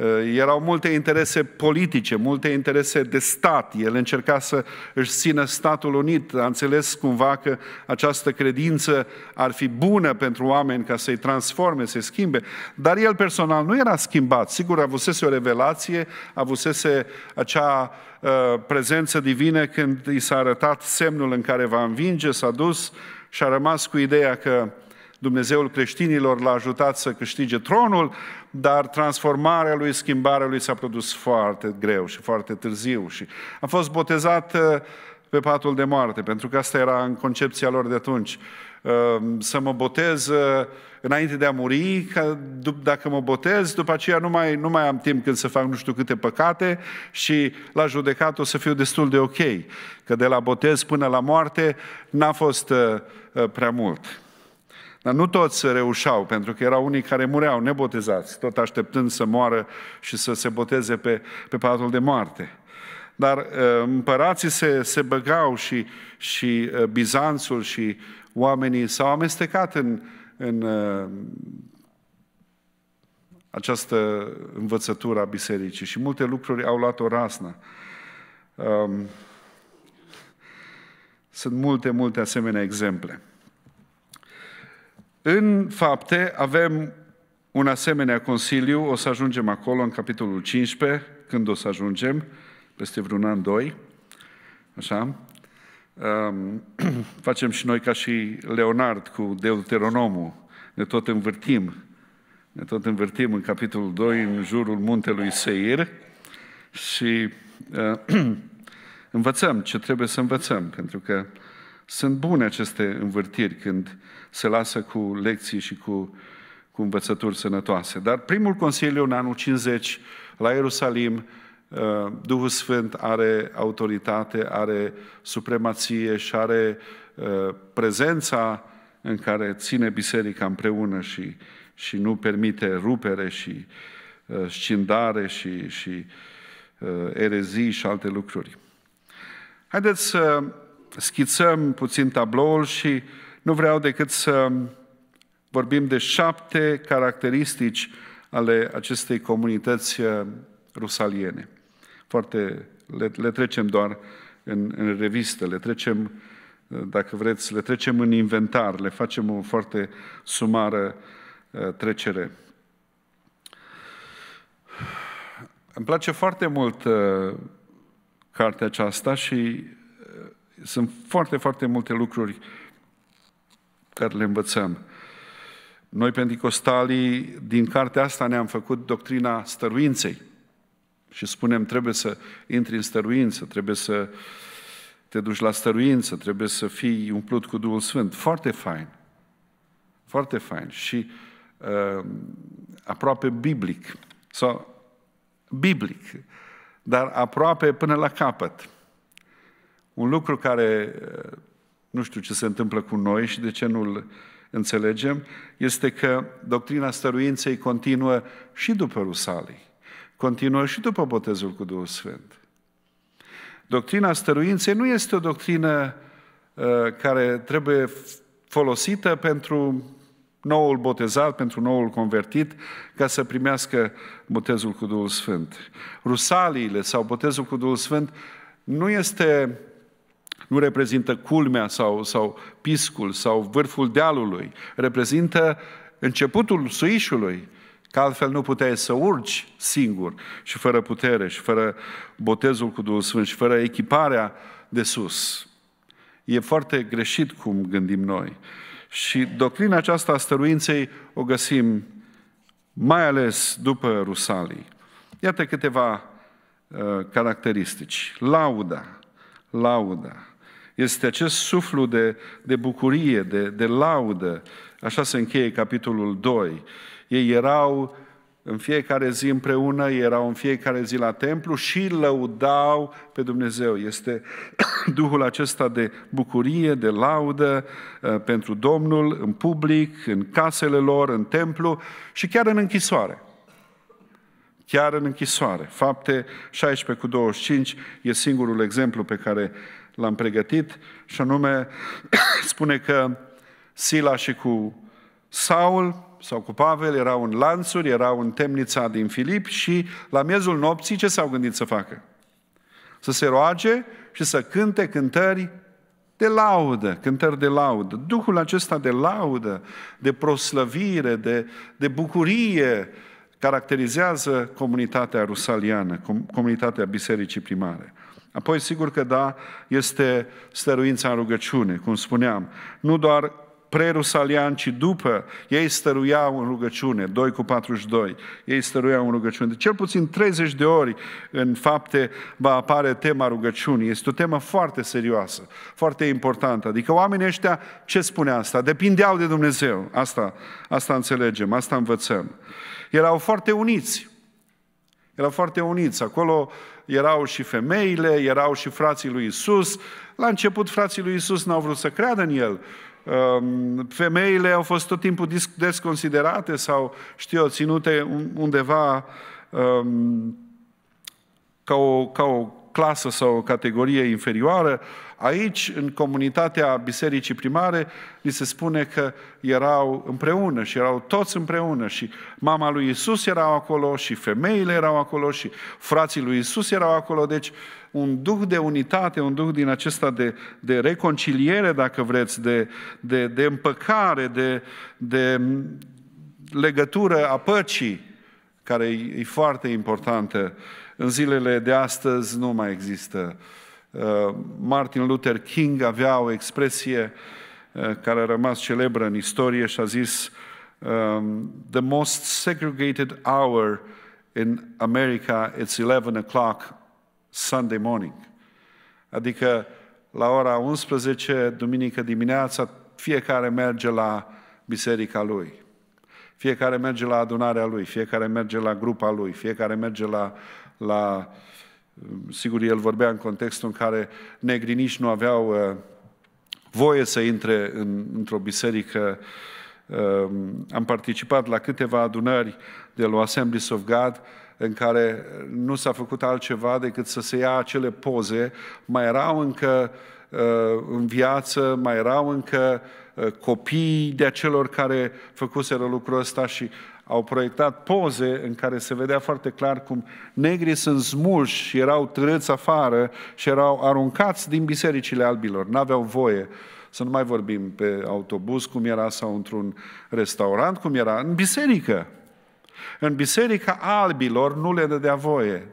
Eh, erau multe interese politice, multe interese de stat. El încerca să își țină statul unit. A înțeles cumva că această credință ar fi bună pentru oameni ca să-i transforme, să-i schimbe. Dar el personal nu era schimbat. Sigur, avusese o revelație, avusese acea eh, prezență divină când i s-a arătat semnul în care va învinge, s-a dus și a rămas cu ideea că Dumnezeul creștinilor l-a ajutat să câștige tronul dar transformarea lui, schimbarea lui s-a produs foarte greu și foarte târziu. Și a fost botezat uh, pe patul de moarte, pentru că asta era în concepția lor de atunci. Uh, să mă botez uh, înainte de a muri, că dacă mă botez, după aceea nu mai, nu mai am timp când să fac nu știu câte păcate și la judecat o să fiu destul de ok, că de la botez până la moarte n-a fost prea mult. Dar nu toți se reușeau, pentru că erau unii care mureau nebotezați, tot așteptând să moară și să se boteze pe, pe patul de moarte. Dar uh, împărații se, se băgau și, și uh, Bizanțul și oamenii s-au amestecat în, în uh, această învățătură a bisericii și multe lucruri au luat o rasnă. Um, sunt multe, multe asemenea exemple. În fapte avem un asemenea consiliu, o să ajungem acolo în capitolul 15, când o să ajungem, peste vreun an, doi, așa, um, facem și noi ca și Leonard cu Deuteronomul, ne tot învârtim, ne tot învârtim în capitolul 2, în jurul muntelui Seir și uh, învățăm ce trebuie să învățăm, pentru că sunt bune aceste învârtiri când uh, se lasă cu lecții și cu, cu învățături sănătoase. Dar primul consiliu în anul 50 la Ierusalim, uh, Duhul Sfânt are autoritate, are supremație și are uh, prezența în care ține biserica împreună și, și nu permite rupere și uh, scindare și, și erezii și alte lucruri. Haideți să schițăm puțin tabloul și nu vreau decât să vorbim de șapte caracteristici ale acestei comunități uh, rusaliene. Foarte, le, le trecem doar în, în revistă, le trecem, uh, dacă vreți, le trecem în inventar, le facem o foarte sumară uh, trecere. Îmi place foarte mult cartea aceasta și sunt foarte, foarte multe lucruri care le învățăm. Noi, pentecostalii, din cartea asta ne-am făcut doctrina stăruinței și spunem trebuie să intri în stăruință, trebuie să te duci la stăruință, trebuie să fii umplut cu Duhul Sfânt. Foarte fain. Foarte fain. Și uh, aproape biblic. Sau biblic. Dar aproape până la capăt. Un lucru care uh, nu știu ce se întâmplă cu noi și de ce nu-l înțelegem, este că doctrina stăruinței continuă și după Rusalii, continuă și după botezul cu Duhul Sfânt. Doctrina stăruinței nu este o doctrină uh, care trebuie folosită pentru noul botezat, pentru noul convertit, ca să primească botezul cu Duhul Sfânt. Rusaliile sau botezul cu Duhul Sfânt nu este nu reprezintă culmea sau, sau piscul sau vârful dealului, reprezintă începutul suișului, că altfel nu puteai să urci singur și fără putere și fără botezul cu Duhul Sfânt și fără echiparea de sus. E foarte greșit cum gândim noi. Și doctrina aceasta a stăruinței o găsim mai ales după Rusalii. Iată câteva uh, caracteristici. Lauda, lauda. Este acest suflu de, de bucurie, de, de laudă. Așa se încheie capitolul 2. Ei erau în fiecare zi împreună, erau în fiecare zi la templu și lăudau pe Dumnezeu. Este Duhul acesta de bucurie, de laudă uh, pentru Domnul în public, în casele lor, în templu și chiar în închisoare chiar în închisoare. Fapte 16 cu 25 e singurul exemplu pe care l-am pregătit și anume spune că Sila și cu Saul sau cu Pavel erau în lanțuri, erau în temnița din Filip și la miezul nopții ce s-au gândit să facă? Să se roage și să cânte cântări de laudă, cântări de laudă. Duhul acesta de laudă, de proslăvire, de, de bucurie, caracterizează comunitatea rusaliană, comunitatea bisericii primare. Apoi, sigur că da, este stăruința în rugăciune, cum spuneam. Nu doar pre-rusalian, ci după, ei stăruiau în rugăciune, 2 cu 42, ei stăruiau în rugăciune. De cel puțin 30 de ori în fapte va apare tema rugăciunii. Este o temă foarte serioasă, foarte importantă. Adică oamenii ăștia, ce spune asta? Depindeau de Dumnezeu. Asta, asta înțelegem, asta învățăm erau foarte uniți. Erau foarte uniți. Acolo erau și femeile, erau și frații lui Isus. La început frații lui Isus n-au vrut să creadă în el. Um, femeile au fost tot timpul desconsiderate sau, știu ținute undeva um, ca o, ca o clasă sau o categorie inferioară. Aici, în comunitatea bisericii primare, li se spune că erau împreună și erau toți împreună și mama lui Isus era acolo și femeile erau acolo și frații lui Isus erau acolo. Deci, un duh de unitate, un duh din acesta de, de reconciliere, dacă vreți, de, de, de împăcare, de, de legătură a păcii, care e foarte importantă în zilele de astăzi nu mai există. Uh, Martin Luther King avea o expresie uh, care a rămas celebră în istorie și a zis um, The most segregated hour in America it's 11 o'clock Sunday morning. Adică la ora 11, duminică dimineața, fiecare merge la biserica lui. Fiecare merge la adunarea lui, fiecare merge la grupa lui, fiecare merge la la... Sigur, el vorbea în contextul în care negri nici nu aveau uh, voie să intre în, într-o biserică. Uh, am participat la câteva adunări de la Assemblies of God în care nu s-a făcut altceva decât să se ia acele poze. Mai erau încă uh, în viață, mai erau încă copii de acelor care făcuseră lucrul ăsta și au proiectat poze în care se vedea foarte clar cum negrii sunt smulși și erau târâți afară și erau aruncați din bisericile albilor. N-aveau voie să nu mai vorbim pe autobuz cum era sau într-un restaurant cum era, în biserică. În biserica albilor nu le dădea voie.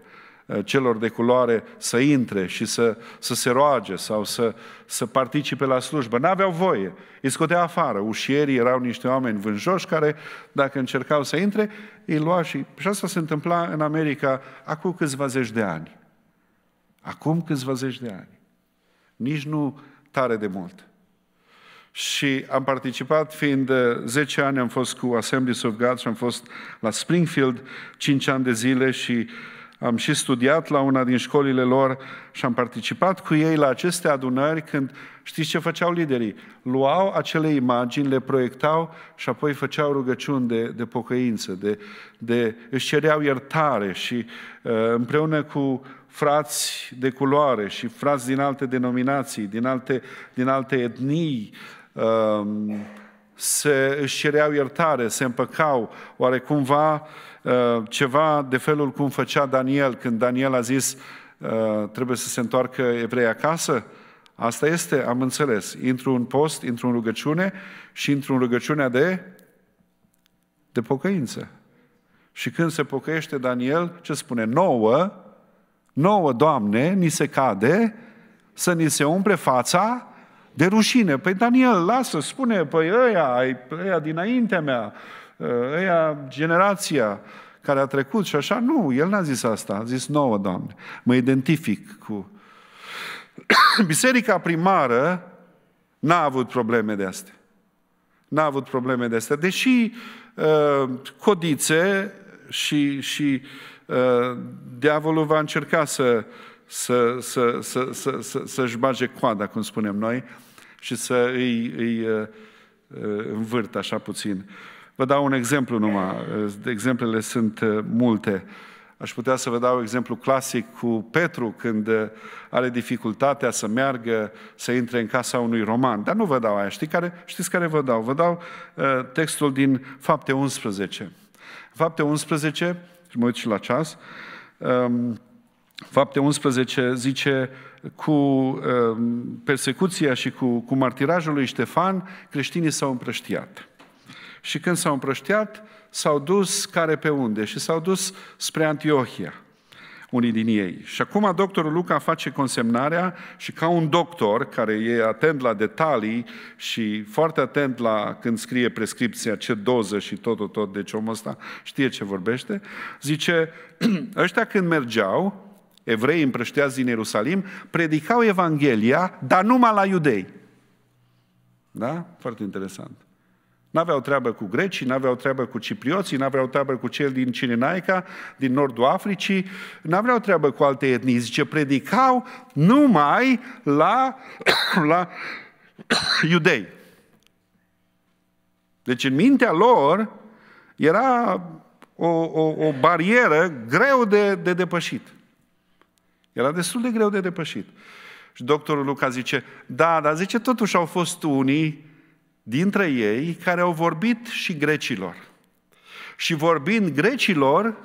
Eh, celor de culoare să intre și să, să se roage sau să, să participe la slujbă. N-aveau voie. Îi scotea afară. Ușierii erau niște oameni vânjoși care, dacă încercau să intre, îi lua și... Și asta se întâmpla în America acum câțiva zeci de ani. Acum câțiva zeci de ani. Nici nu tare de mult. Și am participat, fiind 10 eh, ani am fost cu Assemblies of God și am fost la Springfield 5 ani de zile și uh, am și studiat la una din școlile lor și am participat cu ei la aceste adunări când știți ce făceau liderii? Luau acele imagini, le proiectau și apoi făceau rugăciuni de, de pocăință, de, de, își cereau iertare și uh, împreună cu frați de culoare și frați din alte denominații, din alte, din alte etnii, um, se își cereau iertare, se împăcau oarecumva Uh, ceva de felul cum făcea Daniel, când Daniel a zis uh, trebuie să se întoarcă evrei acasă, Asta este, am înțeles, intru un post, intru în rugăciune și intru în rugăciunea de, de pocăință. Și când se pocăiește Daniel, ce spune? Nouă, nouă, Doamne, ni se cade să ni se umple fața de rușine. Păi Daniel, lasă, spune, păi ăia, ăia dinaintea mea, Eh, ăia, generația care a trecut și așa. Nu, el n-a zis asta, a zis nouă, Doamne. Mă identific cu... Biserica primară n-a avut probleme de astea. N-a avut probleme de astea. Deși uh, codițe și, și uh, diavolul va încerca să, să, să, să, să, să, să-și bage coada, cum spunem noi, și să îi, îi uh, învârt așa puțin. Uh, Vă dau un exemplu numai, exemplele sunt uh, multe. Aș putea să vă dau exemplu clasic cu Petru când uh, are dificultatea să meargă, să intre în casa unui roman. Dar nu vă dau aia. Știți care, știți care vă dau? Vă dau uh, textul din Fapte 11. Fapte 11, și mă uit și la ceas, um, Fapte 11 zice, cu um, persecuția și cu, cu martirajul lui Ștefan, creștinii s-au împrăștiat. Și când s-au împrăștiat, s-au dus care pe unde și s-au dus spre Antiohia, unii din ei. Și acum doctorul Luca face consemnarea și ca un doctor care e atent la detalii și foarte atent la când scrie prescripția, ce doză și tot, tot, tot, deci omul ăsta știe ce vorbește, zice, ăștia când mergeau, evrei împrășteați din Ierusalim, predicau Evanghelia, dar numai la iudei. Da? Foarte interesant. N-aveau treabă cu grecii, n-aveau treabă cu ciprioții, n-aveau treabă cu cel din Cirenaica, din nordul Africii, n-aveau treabă cu alte etnii. Zice, predicau numai la, la iudei. Deci în mintea lor era o, o, o barieră greu de, de depășit. Era destul de greu de depășit. Și doctorul Luca zice, da, dar zice, totuși au fost unii dintre ei care au vorbit și grecilor. Și vorbind grecilor,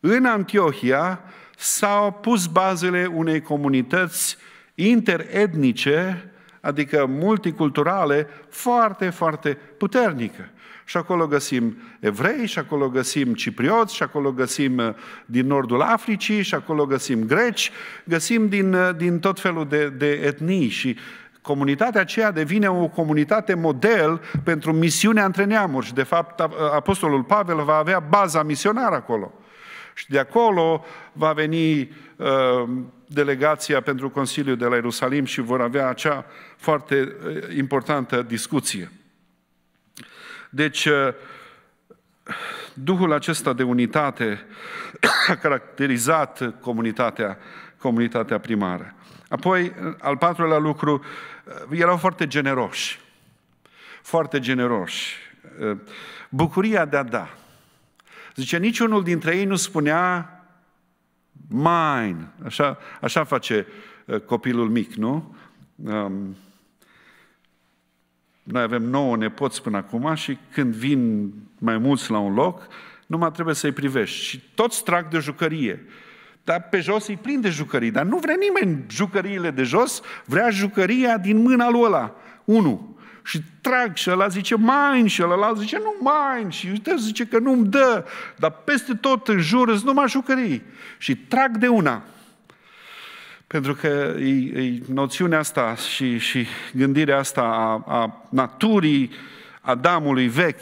în Antiohia s-au pus bazele unei comunități interetnice, adică multiculturale, foarte, foarte puternică. Și acolo găsim evrei, și acolo găsim ciprioți, și acolo găsim uh, din nordul Africii, și acolo găsim greci, găsim din, uh, din tot felul de, de etnii și Comunitatea aceea devine o comunitate model pentru misiunea între neamuri și de fapt Apostolul Pavel va avea baza misionară acolo. Și de acolo va veni uh, delegația pentru Consiliul de la Ierusalim și vor avea acea foarte uh, importantă discuție. Deci, uh, Duhul acesta de unitate a caracterizat comunitatea, comunitatea primară. Apoi, al patrulea lucru, Uh, erau foarte generoși. Foarte generoși. Uh, bucuria de a da. Zice, niciunul dintre ei nu spunea mine. Așa, așa face uh, copilul mic, nu? Um, noi avem nouă nepoți până acum și când vin mai mulți la un loc, numai trebuie să-i privești. Și toți trag de jucărie dar pe jos e plin de jucării. Dar nu vrea nimeni jucăriile de jos, vrea jucăria din mâna lui ăla. Unu. Și trag și ăla zice mine și ăla zice nu mine și uite zice că nu-mi dă. Dar peste tot în jur sunt numai jucării. Și trag de una. Pentru că e, e noțiunea asta și, și gândirea asta a, a naturii Adamului vechi,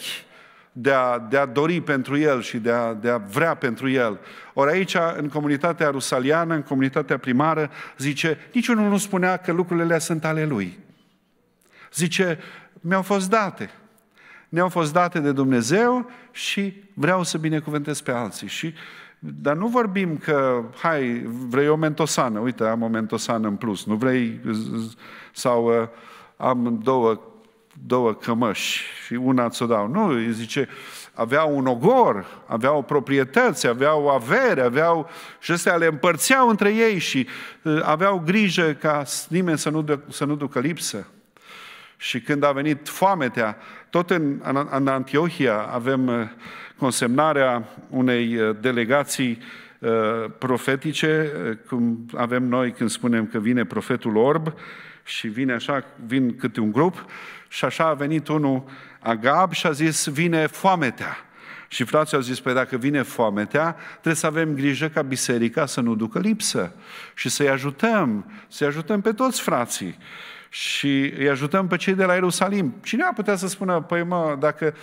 de a, de a dori pentru el și de a, de a vrea pentru el. Ori aici, în comunitatea rusaliană, în comunitatea primară, zice, niciunul nu spunea că lucrurile alea sunt ale lui. Zice, mi-au fost date. Ne-au fost date de Dumnezeu și vreau să binecuvântez pe alții. Și dar nu vorbim că, hai, vrei o mentosană, uite, am o mentosană în plus, nu vrei, sau uh, am două două cămăși și una ți-o dau. Nu, îi zice, aveau un ogor, aveau proprietăți, aveau avere, aveau... și astea le împărțeau între ei și uh, aveau grijă ca nimeni să nu, să nu ducă lipsă. Și când a venit foametea, tot în, în Antiohia avem uh, consemnarea unei uh, delegații profetice, cum avem noi când spunem că vine profetul orb și vine așa, vin câte un grup și așa a venit unul, Agab, și a zis, vine foametea. Și frații au zis, păi dacă vine foametea, trebuie să avem grijă ca biserica să nu ducă lipsă și să-i ajutăm, să-i ajutăm pe toți frații și îi ajutăm pe cei de la Ierusalim. Cine a putea să spună, păi mă, dacă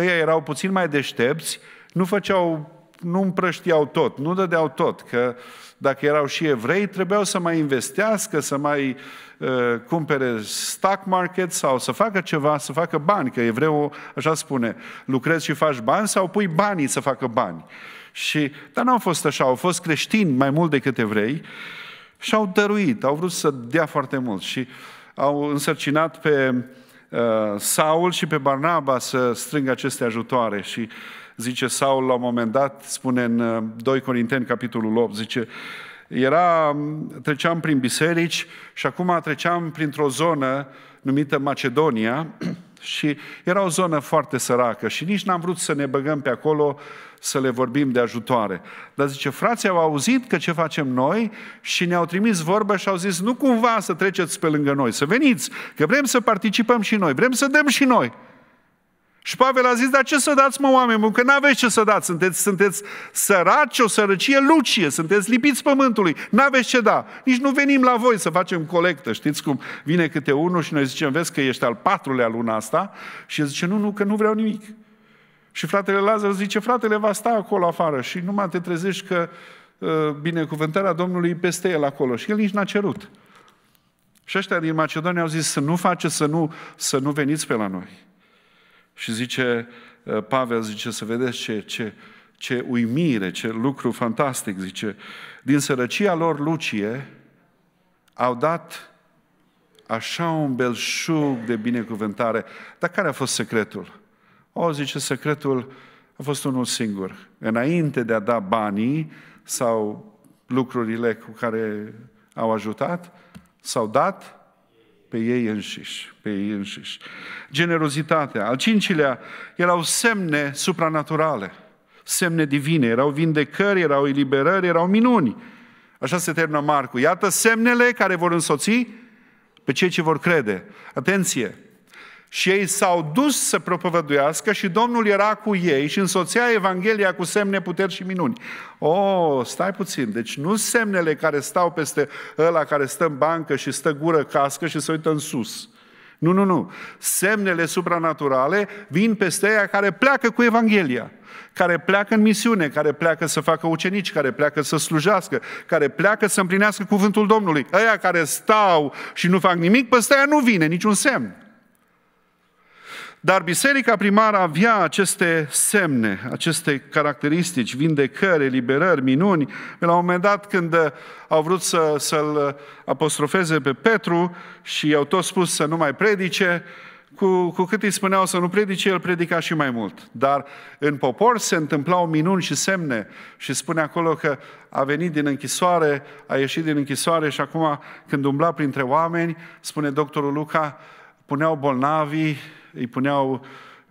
ei erau puțin mai deștepți, nu făceau, nu împrăștiau tot, nu dădeau tot, că dacă erau și evrei, trebuiau să mai investească, să mai uh, Uh, cumpere stock market sau să facă ceva, să facă bani, că evreul așa spune, lucrezi și faci bani sau pui banii să facă bani. Și, dar nu au fost așa, au fost creștini mai mult decât evrei și au dăruit, au vrut să dea foarte mult și au însărcinat pe uh, Saul și pe Barnaba să strângă aceste ajutoare și zice Saul la un moment dat, spune în 2 uh, Corinteni, capitolul 8, zice, era, treceam prin biserici și acum treceam printr-o zonă numită Macedonia și era o zonă foarte săracă și nici n-am vrut să ne băgăm pe acolo să le vorbim de ajutoare. Dar zice, frații au auzit că ce facem noi și ne-au trimis vorbă și au zis, nu cumva să treceți pe lângă noi, să veniți, că vrem să participăm și noi, vrem să dăm și noi. Și Pavel a zis, dar ce să dați mă oameni buni, că n-aveți ce să dați, sunteți, sunteți săraci, o sărăcie lucie, sunteți lipiți pământului, n-aveți ce da. Nici nu venim la voi să facem colectă, știți cum vine câte unul și noi zicem, vezi că ești al patrulea luna asta și el zice, nu, nu, că nu vreau nimic. Și fratele Lazar zice, fratele va sta acolo afară și numai te trezești că ă, binecuvântarea Domnului e peste el acolo. Și el nici n-a cerut. Și ăștia din Macedonia au zis să nu faceți, să nu, să nu veniți pe la noi. Și zice, eh, Pavel zice, să vedeți ce, ce, ce uimire, ce lucru fantastic, zice, din sărăcia lor lucie au dat așa un belșug de binecuvântare. Dar care a fost secretul? O, zice, secretul a fost unul singur. Înainte de a da banii sau lucrurile cu care au ajutat, s-au dat pe ei înșiși, pe ei înșiși. Generozitatea. Al cincilea, erau semne supranaturale, semne divine, erau vindecări, erau eliberări, erau minuni. Așa se termină Marcu. Iată semnele care vor însoți pe cei ce vor crede. Atenție! și ei s-au dus să propovăduiască și Domnul era cu ei și însoțea Evanghelia cu semne, puteri și minuni. O, oh, stai puțin, deci nu semnele care stau peste ăla care stă în bancă și stă gură cască și se uită în sus. Nu, nu, nu. Semnele supranaturale vin peste ea care pleacă cu Evanghelia, care pleacă în misiune, care pleacă să facă ucenici, care pleacă să slujească, care pleacă să împlinească cuvântul Domnului. Aia care stau și nu fac nimic, peste aia nu vine niciun semn. Dar biserica primară avea aceste semne, aceste caracteristici, vindecări, eliberări, minuni. La un moment dat, când uh, au vrut să, să-l uh, apostrofeze pe Petru și i-au tot spus să nu mai predice, cu, cu cât îi spuneau să nu predice, el predica și mai mult. Dar în popor se întâmplau minuni și semne și spune acolo că a venit din închisoare, a ieșit din închisoare și acum când umbla printre oameni, spune doctorul Luca, puneau bolnavii îi puneau,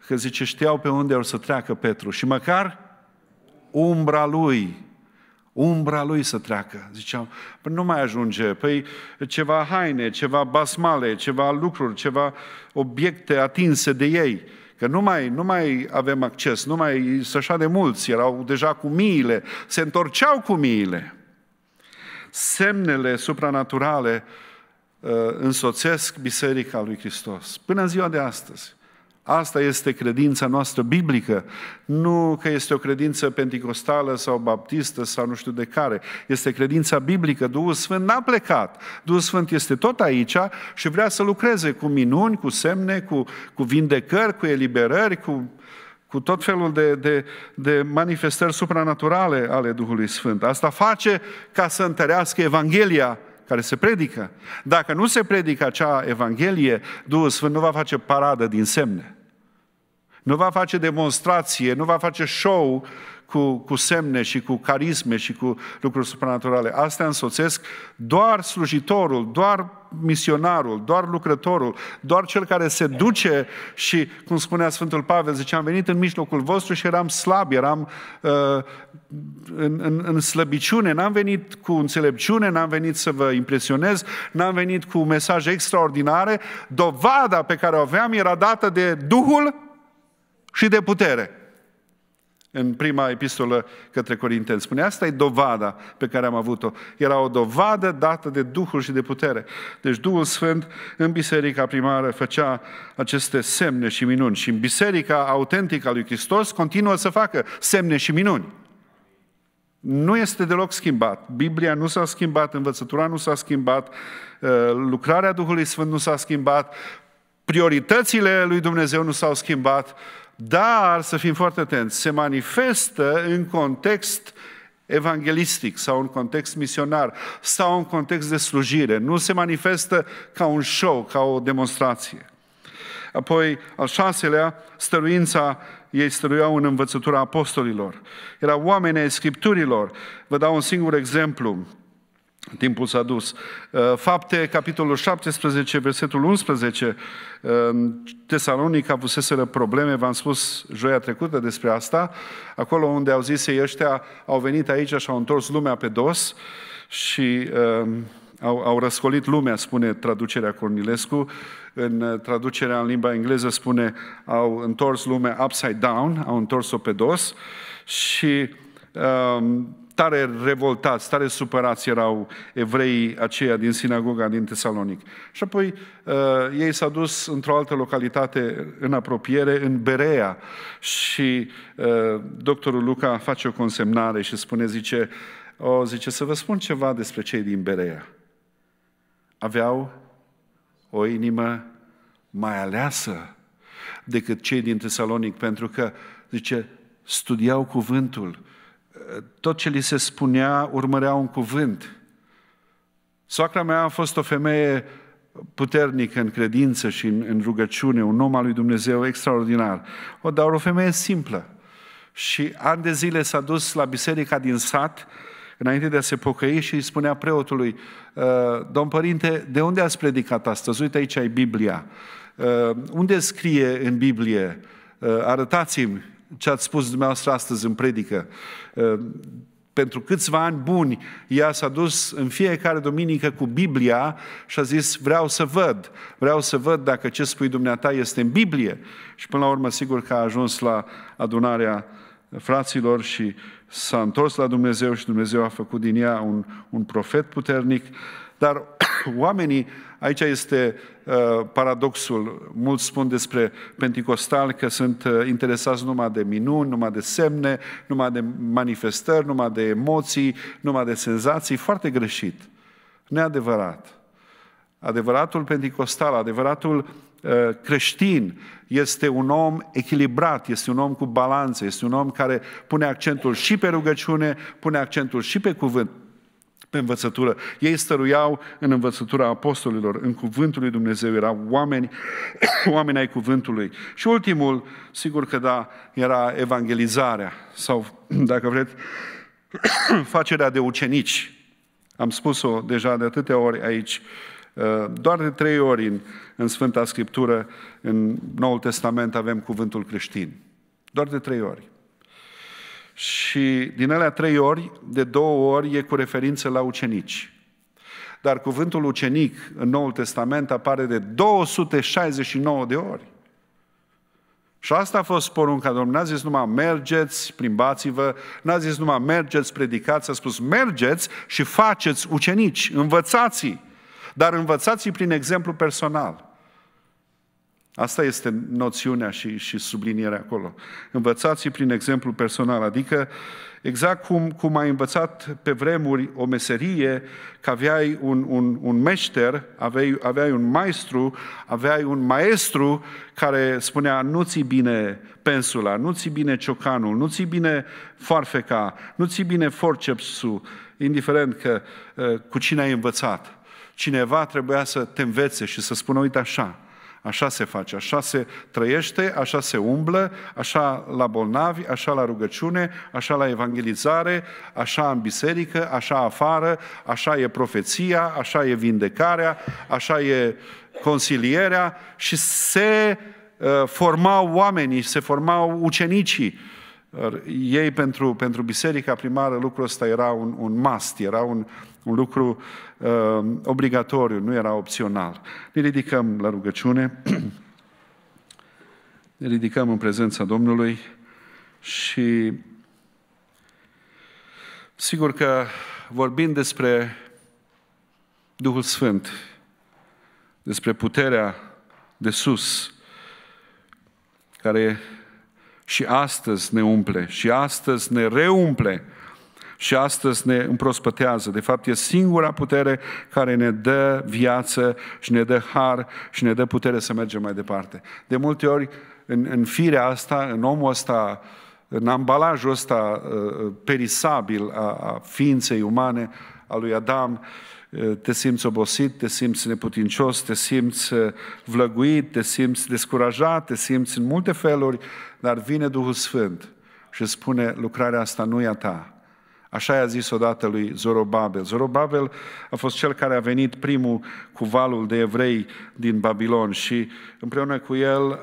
că zice, știau pe unde or să treacă Petru și măcar umbra lui, umbra lui să treacă. Ziceau, păi nu mai ajunge, păi ceva haine, ceva basmale, ceva lucruri, ceva obiecte atinse de ei, că nu mai, nu mai avem acces, nu mai sunt așa de mulți, erau deja cu miile, se întorceau cu miile. Semnele supranaturale uh, Uh, însoțesc Biserica lui Hristos până în ziua de astăzi. Asta este credința noastră biblică. Nu că este o credință pentecostală sau baptistă sau nu știu de care. Este credința biblică. Duhul Sfânt n-a plecat. Duhul Sfânt este tot aici și vrea să lucreze cu minuni, cu semne, cu, cu vindecări, cu eliberări, cu, cu tot felul de, de, de manifestări supranaturale ale Duhului Sfânt. Asta face ca să întărească Evanghelia care se predică. Dacă nu se predică acea Evanghelie, Duhul Sfânt nu va face paradă din semne. Nu va face demonstrație, nu va face show cu, cu semne și cu carisme și cu lucruri supranaturale. Astea însoțesc doar slujitorul, doar misionarul, doar lucrătorul, doar cel care se duce și, cum spunea Sfântul Pavel, zice, am venit în mijlocul vostru și eram slab, eram uh, în, în, în slăbiciune, n-am venit cu înțelepciune, n-am venit să vă impresionez, n-am venit cu mesaje extraordinare, dovada pe care o aveam era dată de Duhul și de putere în prima epistolă către Corinteni. Spune, asta e dovada pe care am avut-o. Era o dovadă dată de Duhul și de putere. Deci Duhul Sfânt în biserica primară făcea aceste semne și minuni. Și în biserica autentică a lui Hristos continuă să facă semne și minuni. Nu este deloc schimbat. Biblia nu s-a schimbat, învățătura nu s-a schimbat, uh, lucrarea Duhului Sfânt nu s-a schimbat, prioritățile lui Dumnezeu nu s-au schimbat, dar să fim foarte atenți, se manifestă în context evanghelistic sau în context misionar sau în context de slujire. Nu se manifestă ca un show, ca o demonstrație. Apoi, al șaselea, stăruința, ei stăruiau în învățătura apostolilor. Erau oameni ai Scripturilor. Vă dau un singur exemplu. Timpul s-a dus. Uh, fapte, capitolul 17, versetul 11, uh, Tesalonic avuseseră probleme, v-am spus joia trecută despre asta, acolo unde au zis ei ăștia, au venit aici și au întors lumea pe dos și uh, au, au răscolit lumea, spune traducerea Cornilescu, în uh, traducerea în limba engleză spune, au întors lumea upside down, au întors-o pe dos și... Uh, Tare revoltați, tare supărați erau evreii aceia din sinagoga din Tesalonic. Și apoi uh, ei s-au dus într-o altă localitate în apropiere, în Berea. Și uh, doctorul Luca face o consemnare și spune, zice, o, zice, să vă spun ceva despre cei din Berea. Aveau o inimă mai aleasă decât cei din Tesalonic, pentru că, zice, studiau cuvântul, tot ce li se spunea urmărea un cuvânt. Soacra mea a fost o femeie puternică în credință și în, în rugăciune, un om al lui Dumnezeu extraordinar, o, dar o femeie simplă. Și ani de zile s-a dus la biserica din sat, înainte de a se pocăi și îi spunea preotului, ă, Domn Părinte, de unde ați predicat astăzi? Uite aici ai Biblia. Ă, unde scrie în Biblie? Ă, arătați-mi ce ați spus dumneavoastră astăzi în predică. Uh, pentru câțiva ani buni, ea s-a dus în fiecare duminică cu Biblia și a zis, vreau să văd, vreau să văd dacă ce spui dumneata este în Biblie. Și până la urmă, sigur că a ajuns la adunarea fraților și s-a întors la Dumnezeu și Dumnezeu a făcut din ea un, un profet puternic, dar oamenii Aici este uh, paradoxul. Mulți spun despre penticostali că sunt uh, interesați numai de minuni, numai de semne, numai de manifestări, numai de emoții, numai de senzații. Foarte greșit. Neadevărat. Adevăratul penticostal, adevăratul uh, creștin este un om echilibrat, este un om cu balanță, este un om care pune accentul și pe rugăciune, pune accentul și pe cuvânt, de învățătură. Ei stăruiau în învățătura apostolilor, în cuvântul lui Dumnezeu, erau oameni, oameni ai cuvântului. Și ultimul, sigur că da, era evangelizarea sau, dacă vreți, facerea de ucenici. Am spus-o deja de atâtea ori aici, uh, doar de trei ori în, în Sfânta Scriptură, în Noul Testament, avem cuvântul creștin. Doar de trei ori. Și din alea trei ori, de două ori e cu referință la ucenici. Dar cuvântul ucenic în Noul Testament apare de 269 de ori. Și asta a fost porunca Domnului. N-a zis numai mergeți, plimbați-vă, n-a zis numai mergeți, predicați, a spus mergeți și faceți ucenici, învățați dar învățați prin exemplu personal. Asta este noțiunea și, și sublinierea acolo. Învățați prin exemplu personal, adică exact cum, cum ai învățat pe vremuri o meserie, că aveai un, un, un meșter, aveai, aveai un maestru, aveai un maestru care spunea nu ți bine pensula, nu ți bine ciocanul, nu ți bine farfeca, nu ți bine forcepsul, indiferent că, ă, cu cine ai învățat. Cineva trebuia să te învețe și să spună, uite așa, Așa se face, așa se trăiește, așa se umblă, așa la bolnavi, așa la rugăciune, așa la evangelizare, așa în biserică, așa afară, așa e profeția, așa e vindecarea, așa e consilierea și se uh, formau oamenii, se formau ucenicii ei pentru, pentru biserica primară lucrul ăsta era un, un must, era un, un lucru uh, obligatoriu, nu era opțional. Ne ridicăm la rugăciune, ne ridicăm în prezența Domnului și sigur că vorbind despre Duhul Sfânt, despre puterea de sus, care și astăzi ne umple, și astăzi ne reumple, și astăzi ne împrospătează. De fapt, e singura putere care ne dă viață și ne dă har și ne dă putere să mergem mai departe. De multe ori, în, în firea asta, în omul ăsta, în ambalajul ăsta uh, uh, perisabil a, a ființei umane, a lui Adam, uh, te simți obosit, te simți neputincios, te simți uh, vlăguit, te simți descurajat, te simți în multe feluri, dar vine Duhul Sfânt și spune, lucrarea asta nu e a ta. Așa i-a zis odată lui Zorobabel. Zorobabel a fost cel care a venit primul cu valul de evrei din Babilon și împreună cu el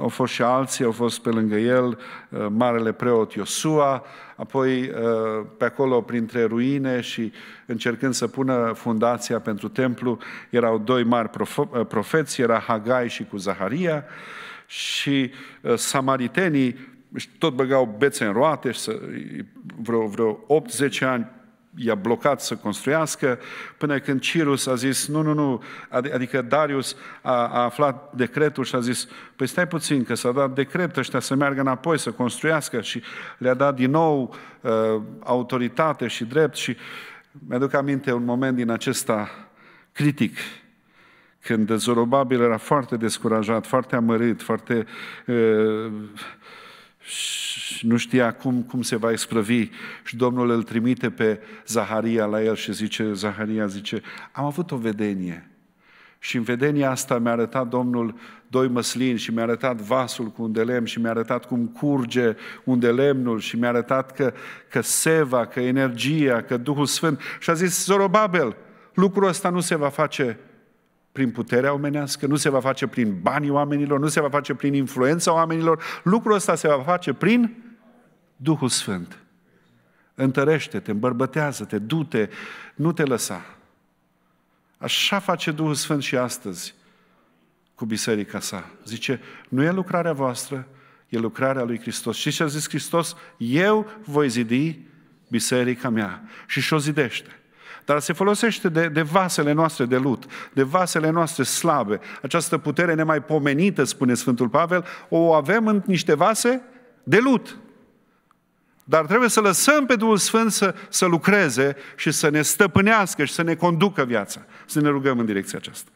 au fost și alții, au fost pe lângă el uh, marele preot Iosua, apoi uh, pe acolo printre ruine și încercând să pună fundația pentru templu, erau doi mari uh, profeți, era Hagai și cu Zaharia și uh, samaritenii tot băgau bețe în roate, vreo, vreo 8-10 ani i-a blocat să construiască, până când Cirus a zis, nu, nu, nu, adică Darius a, a aflat decretul și a zis, păi stai puțin că s-a dat decret ăștia să meargă înapoi, să construiască și le-a dat din nou uh, autoritate și drept și mi-aduc aminte un moment din acesta critic, când Zorobabil era foarte descurajat, foarte amărât, foarte... Uh, și nu știa cum, cum se va exprăvi și Domnul îl trimite pe Zaharia la el și zice, Zaharia zice, am avut o vedenie și în vedenia asta mi-a arătat Domnul doi măslin și mi-a arătat vasul cu un de lemn și mi-a arătat cum curge de lemnul și mi-a arătat că, că seva, că energia, că Duhul Sfânt. Și a zis, Zorobabel, lucrul ăsta nu se va face prin puterea omenească, nu se va face prin banii oamenilor, nu se va face prin influența oamenilor. Lucrul ăsta se va face prin Duhul Sfânt. Întărește-te, îmbărbătează-te, du-te, nu te lăsa. Așa face Duhul Sfânt și astăzi cu biserica sa. Zice, nu e lucrarea voastră, e lucrarea lui Hristos. Și ce a zis Hristos? Eu voi zidi biserica mea. Și și-o zidește dar se folosește de, de vasele noastre de lut, de vasele noastre slabe. Această putere nemaipomenită, spune Sfântul Pavel, o avem în niște vase de lut. Dar trebuie să lăsăm pe Duhul Sfânt să, să lucreze și să ne stăpânească și să ne conducă viața. Să ne rugăm în direcția aceasta.